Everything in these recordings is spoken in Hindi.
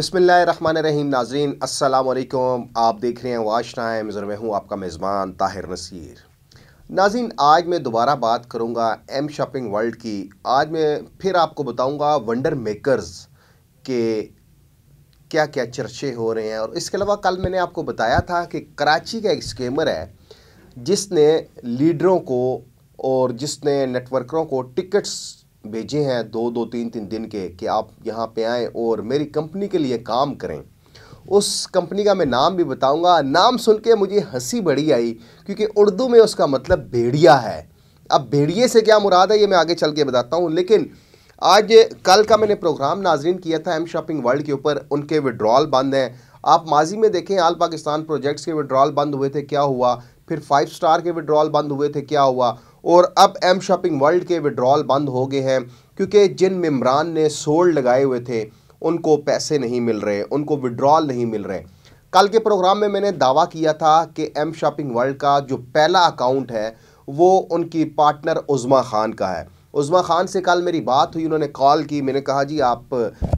बसमिल्ल रहीम नाजरीन असलकुम आप देख रहे हैं वाश टाइम और मैं हूँ आपका मेज़बान ताहिर नसीर नाजीन आज मैं दोबारा बात करूँगा एम शॉपिंग वर्ल्ड की आज मैं फिर आपको बताऊँगा वंडर मेकर्स के क्या क्या चर्चे हो रहे हैं और इसके अलावा कल मैंने आपको बताया था कि कराची का एक स्कैमर है जिसने लीडरों को और जिसने नेटवर्करों को टिकट्स भेजे हैं दो दो तीन तीन दिन के कि आप यहाँ पे आएँ और मेरी कंपनी के लिए काम करें उस कंपनी का मैं नाम भी बताऊंगा नाम सुन के मुझे हंसी बड़ी आई क्योंकि उर्दू में उसका मतलब भेड़िया है अब भेड़िए से क्या मुराद है ये मैं आगे चल के बताता हूँ लेकिन आज कल का मैंने प्रोग्राम नाजरीन किया था एम शॉपिंग वर्ल्ड के ऊपर उनके विड्रॉल बंद हैं आप माजी में देखें आल पाकिस्तान प्रोजेक्ट्स के विड्रॉल बंद हुए थे क्या हुआ फिर फाइव स्टार के विड्रॉल बंद हुए थे क्या हुआ और अब एम शॉपिंग वर्ल्ड के विड्रॉल बंद हो गए हैं क्योंकि जिन मम्बरान ने सोल्ड लगाए हुए थे उनको पैसे नहीं मिल रहे उनको विड्रॉल नहीं मिल रहे कल के प्रोग्राम में मैंने दावा किया था कि एम शॉपिंग वर्ल्ड का जो पहला अकाउंट है वो उनकी पार्टनर उज़मा ख़ान का है उज़मा ख़ान से कल मेरी बात हुई उन्होंने कॉल की मैंने कहा जी आप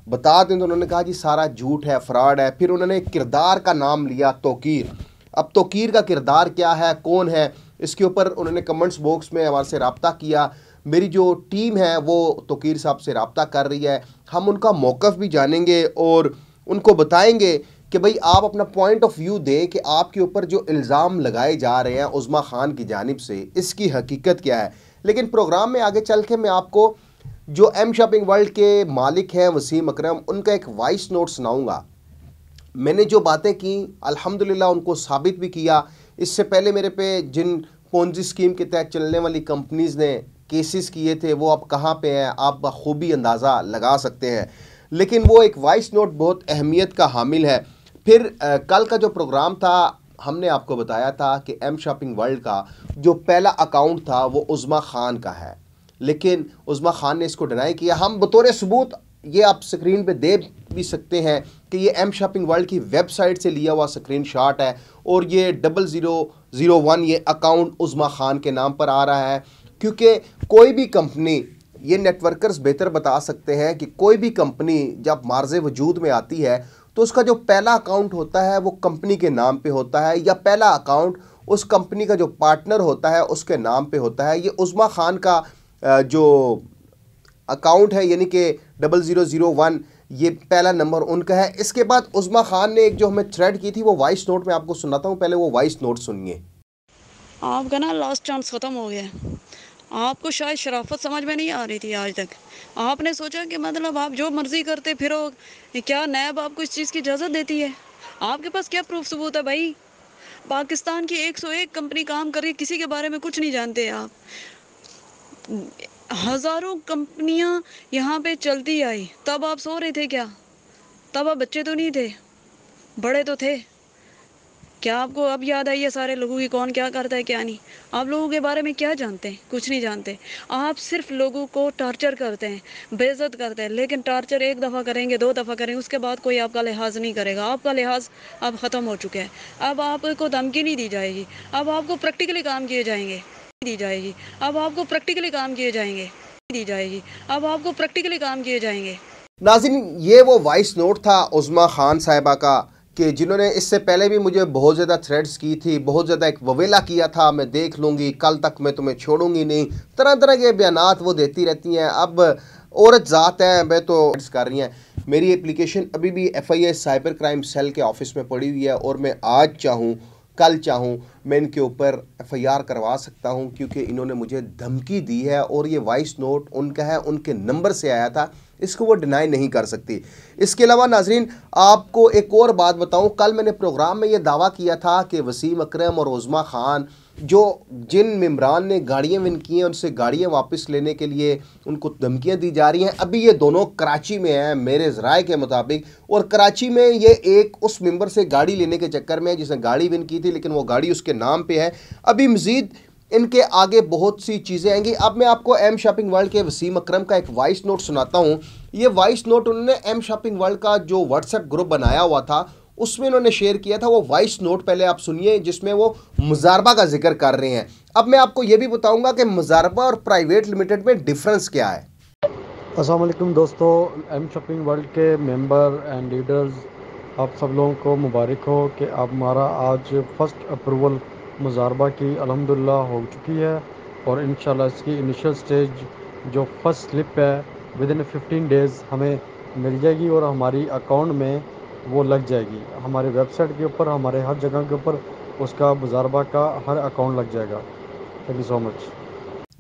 बता दें तो उन्होंने कहा जी सारा झूठ है फ्रॉड है फिर उन्होंने किरदार का नाम लिया तोकीर अब तोकीर का किरदार क्या है कौन है इसके ऊपर उन्होंने कमेंट्स बॉक्स में हमारे से रबता किया मेरी जो टीम है वो तोकीर साहब से रबता कर रही है हम उनका मौक़ भी जानेंगे और उनको बताएंगे कि भाई आप अपना पॉइंट ऑफ व्यू दें कि आपके ऊपर जो इल्ज़ाम लगाए जा रहे हैं उज़मा ख़ान की जानब से इसकी हकीकत क्या है लेकिन प्रोग्राम में आगे चल के मैं आपको जो एम शॉपिंग वर्ल्ड के मालिक हैं वसीम अकरम उनका एक वॉइस नोट सुनाऊंगा मैंने जो बातें की अल्हम्दुलिल्लाह उनको साबित भी किया इससे पहले मेरे पे जिन पोन्जी स्कीम के तहत चलने वाली कंपनीज़ ने केसेस किए थे वो अब कहाँ पे हैं आप बखूबी अंदाज़ा लगा सकते हैं लेकिन वो एक वॉइस नोट बहुत अहमियत का हामिल है फिर आ, कल का जो प्रोग्राम था हमने आपको बताया था कि एम शॉपिंग वर्ल्ड का जो पहला अकाउंट था वो उज़मा ख़ान का है लेकिन उज़मा ख़ान ने इसको डिनाई किया हम बतौर सबूत ये आप स्क्रीन पे दे भी सकते हैं कि ये एम शॉपिंग वर्ल्ड की वेबसाइट से लिया हुआ स्क्रीन शॉट है और ये डबल ज़ीरो ज़ीरो वन ये अकाउंट उज़मा ख़ान के नाम पर आ रहा है क्योंकि कोई भी कंपनी ये नेटवर्कर्स बेहतर बता सकते हैं कि कोई भी कंपनी जब मार्ज वजूद में आती है तो उसका जो पहला अकाउंट होता है वो कंपनी के नाम पे होता है या पहला अकाउंट उस कंपनी का जो पार्टनर होता है उसके नाम पे होता है ये उज़मा ख़ान का जो अकाउंट है यानी कि डबल ज़ीरो ज़ीरो वन ये पहला नंबर उनका है इसके बाद उजमा खान ने एक जो हमें थ्रेड की थी वो वॉइस नोट में आपको सुनाता हूँ पहले वो वॉइस नोट सुनिए आपका ना लास्ट चांस ख़त्म हो गया आपको शायद शराफत समझ में नहीं आ रही थी आज तक आपने सोचा कि मतलब आप जो मर्ज़ी करते फिर क्या नैब आपको इस चीज़ की इजाज़त देती है आपके पास क्या प्रूफ सबूत है भाई पाकिस्तान की 101 कंपनी काम कर रही किसी के बारे में कुछ नहीं जानते आप हज़ारों कंपनियां यहाँ पे चलती आई तब आप सो रहे थे क्या तब आप बच्चे तो नहीं थे बड़े तो थे क्या आपको अब याद आई है सारे लोगों की कौन क्या करता है क्या नहीं आप लोगों के बारे में क्या जानते हैं कुछ नहीं जानते आप सिर्फ लोगों को टॉर्चर करते हैं बेइज्जत करते हैं लेकिन टॉर्चर एक दफ़ा करेंगे दो दफ़ा करेंगे उसके बाद कोई आपका लिहाज नहीं करेगा आपका लिहाज अब ख़त्म हो चुका है अब आपको धमकी नहीं दी जाएगी अब आपको प्रैक्टिकली काम किए जाएंगे दी जाएगी अब आपको प्रैक्टिकली काम किए जाएंगे दी जाएगी अब आपको प्रैक्टिकली काम किए जाएंगे नाजिन ये वो वॉइस नोट था उज़मा खान साहिबा का कि जिन्होंने इससे पहले भी मुझे बहुत ज़्यादा थ्रेड्स की थी बहुत ज़्यादा एक ववेला किया था मैं देख लूँगी कल तक मैं तुम्हें छोड़ूंगी नहीं तरह तरह के बयान वो देती रहती हैं अब औरत ज़ात है मैं तो कर रही हैं मेरी एप्लीकेशन अभी भी F I A cyber crime cell के ऑफिस में पड़ी हुई है और मैं आज चाहूँ कल चाहूँ मैं इनके ऊपर एफआईआर करवा सकता हूं क्योंकि इन्होंने मुझे धमकी दी है और ये वॉइस नोट उनका है उनके नंबर से आया था इसको वो डिनाई नहीं कर सकती इसके अलावा नाजरीन आपको एक और बात बताऊं कल मैंने प्रोग्राम में ये दावा किया था कि वसीम अकरम और उज़मा ख़ान जो जिन मम्बरान ने गाड़ियाँ विन की हैं उनसे गाड़ियाँ वापस लेने के लिए उनको धमकियाँ दी जा रही हैं अभी ये दोनों कराची में हैं मेरे राय के मुताबिक और कराची में ये एक उस मंबर से गाड़ी लेने के चक्कर में है जिसने गाड़ी विन की थी लेकिन वो गाड़ी उसके के नाम पे है अभी मज़ीद इनके आगे बहुत सी चीज़ें आएंगी अब मैं आपको एम शॉपिंग वर्ल्ड के वसीम अक्रम का एक वॉइस नोट सुनाता हूँ ये वॉइस नोट उन्होंने एम शॉपिंग वर्ल्ड का जो व्हाट्सएप ग्रुप बनाया हुआ था उसमें इन्होंने शेयर किया था वो वॉइस नोट पहले आप सुनिए जिसमें वो मुजारबा का जिक्र कर रहे हैं अब मैं आपको ये भी बताऊँगा कि मुजारबा और प्राइवेट लिमिटेड में डिफरेंस क्या है असलम दोस्तों एम शॉपिंग वर्ल्ड के मेम्बर एंड लीडर्स आप सब लोगों को मुबारक हो कि आप हमारा आज फ़र्स्ट अप्रूवल मुजारबा की अलहमदिल्ला हो चुकी है और इन इसकी इनिशियल स्टेज जो फर्स्ट स्लिप है विद इन फिफ्टीन डेज़ हमें मिल जाएगी और हमारी अकाउंट में वो लग जाएगी हमारे वेबसाइट के ऊपर हमारे हर जगह के ऊपर उसका मुजारबा का हर अकाउंट लग जाएगा थैंक यू सो मच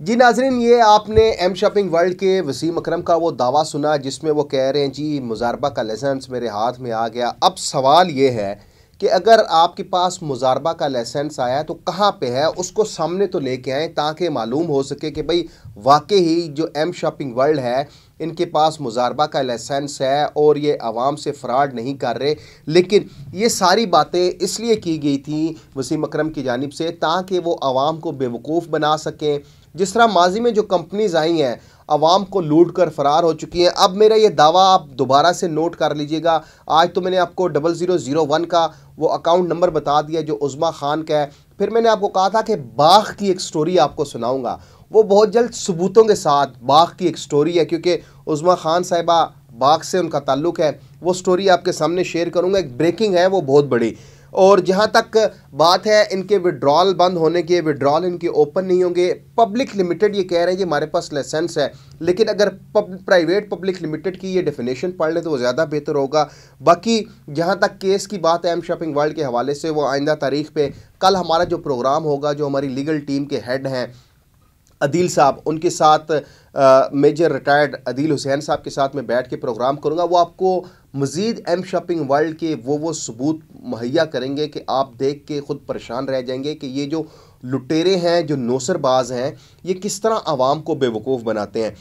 जी नाजरीन ये आपने एम शॉपिंग वर्ल्ड के वसीम अकरम का वो दावा सुना जिसमें वो कह रहे हैं जी मुजारबा का लाइसेंस मेरे हाथ में आ गया अब सवाल ये है कि अगर आपके पास मुजारबा का लाइसेंस आया है तो कहाँ पे है उसको सामने तो लेके आएँ ताकि मालूम हो सके कि भाई वाकई ही जो एम शॉपिंग वर्ल्ड है इनके पास मुजारबा का लाइसेंस है और ये आवाम से फ्रॉड नहीं कर रहे लेकिन ये सारी बातें इसलिए की गई थी वसीम अकरम की जानब से ताकि वो आवाम को बेवकूफ़ बना सकें जिस तरह माजी में जो कंपनीज़ आई हैं आवाम को लूट कर फरार हो चुकी हैं अब मेरा ये दावा आप दोबारा से नोट कर लीजिएगा आज तो मैंने आपको डबल ज़ीरो ज़ीरो वन का वो अकाउंट नंबर बता दिया जो उज़मा ख़ान का है फिर मैंने आपको कहा था कि बाघ की एक स्टोरी आपको सुनाऊँगा वो बहुत जल्द सबूतों के साथ बाघ की एक स्टोरी है क्योंकि उज़मा ख़ान साहिबा बाघ से उनका ताल्लुक़ है वो स्टोरी आपके सामने शेयर करूँगा एक ब्रेकिंग है वो बहुत बड़ी और जहाँ तक बात है इनके विड्रॉल बंद होने की विड्रॉल इनके ओपन नहीं होंगे पब्लिक लिमिटेड ये कह रहे हैं कि हमारे पास लाइसेंस है लेकिन अगर प्राइवेट पब्लिक लिमिटेड की ये डेफिनेशन पढ़ लें तो वो ज़्यादा बेहतर होगा बाकी जहाँ तक केस की बात है एम शॉपिंग वर्ल्ड के हवाले से वो आइंदा तारीख पर कल हमारा जो प्रोग्राम होगा जो हमारी लीगल टीम के हेड हैं अदील साहब उनके साथ मेजर रिटायर्ड अदील हुसैन साहब के साथ मैं बैठ के प्रोग्राम करूँगा वो आपको मज़ीद एम शॉपिंग वर्ल्ड के वो वो सबूत मुहैया करेंगे कि आप देख के ख़ुद परेशान रह जाएंगे कि ये जो लुटेरे हैं जो नौसरबाज हैं ये किस तरह आवाम को बेवकूफ़ बनाते हैं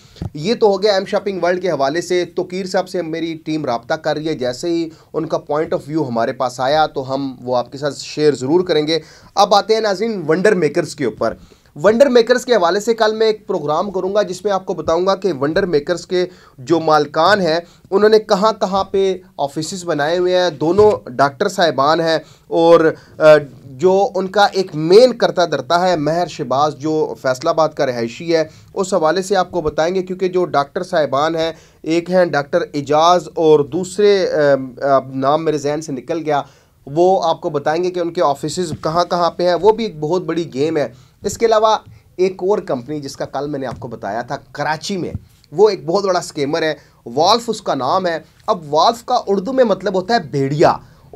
ये तो हो गया एम शॉपिंग वर्ल्ड के हवाले से तोकीर साहब से मेरी टीम रबता कर रही है जैसे ही उनका पॉइंट ऑफ व्यू हमारे पास आया तो हम वो आपके साथ शेयर ज़रूर करेंगे अब आते हैं नाजिन वंडर मेकरस के ऊपर वंडर मेकर्स के हवाले से कल मैं एक प्रोग्राम करूंगा जिसमें आपको बताऊंगा कि वंडर मेकर्स के जो मालकान हैं उन्होंने कहां कहां पे ऑफिस बनाए हुए हैं दोनों डॉक्टर साहिबान हैं और जो उनका एक मेन करता धरता है महर शबाज जो फैसलाबाद का रहायशी है उस हवाले से आपको बताएंगे क्योंकि जो डॉक्टर साहिबान हैं एक हैं डॉक्टर एजाज और दूसरे नाम मेरे जहन से निकल गया वो आपको बताएंगे कि उनके ऑफिस कहाँ कहाँ पर हैं वो भी एक बहुत बड़ी गेम है इसके अलावा एक और कंपनी जिसका कल मैंने आपको बताया था कराची में वो एक बहुत बड़ा स्केमर है वॉल्फ उसका नाम है अब वॉल्फ का उर्दू में मतलब होता है भेड़िया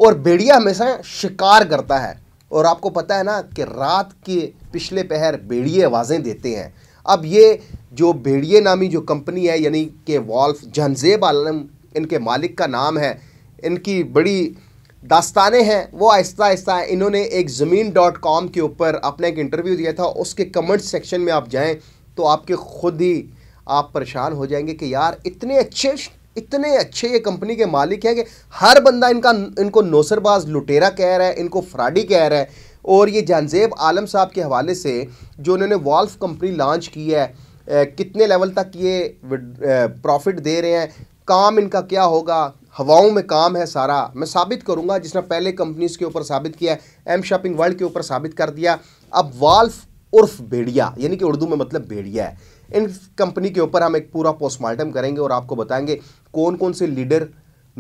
और भेड़िया हमेशा शिकार करता है और आपको पता है ना कि रात के पिछले पहर भेड़िए आवाज़ें देते हैं अब ये जो भेड़िए नामी जो कंपनी है यानी कि वॉल्फ जहनजेब आलम इनके मालिक का नाम है इनकी बड़ी दास्तानें हैं वो आहिस्ता आहिस्ता इन्होंने एक ज़मीन डॉट कॉम के ऊपर अपना एक इंटरव्यू दिया था उसके कमेंट सेक्शन में आप जाएं तो आपके खुद ही आप परेशान हो जाएंगे कि यार इतने अच्छे इतने अच्छे ये कंपनी के मालिक हैं कि हर बंदा इनका इनको नौसरबाज लुटेरा कह रहा है इनको फ्राडी कह रहा है और ये जानजेब आलम साहब के हवाले से जो उन्होंने वॉल्फ कंपनी लॉन्च की है कितने लेवल तक ये प्रॉफिट दे रहे हैं काम इनका क्या होगा हवाओं में काम है सारा मैं साबित करूंगा जिसने पहले कंपनीज के ऊपर साबित किया एम शॉपिंग वर्ल्ड के ऊपर साबित कर दिया अब वाल्फ उर्फ भेड़िया यानी कि उर्दू में मतलब भेड़िया है इन कंपनी के ऊपर हम एक पूरा पोस्टमार्टम करेंगे और आपको बताएंगे कौन कौन से लीडर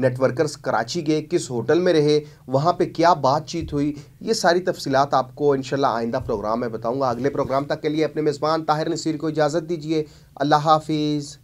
नेटवर्कर्स कराची गए किस होटल में रहे वहाँ पे क्या बातचीत हुई ये सारी तफसीत आपको इनशाला आइंदा प्रोग्राम में बताऊँगा अगले प्रोग्राम तक के लिए अपने मेज़बान ताहिर नसीर को इजाज़त दीजिए अल्लाह हाफिज़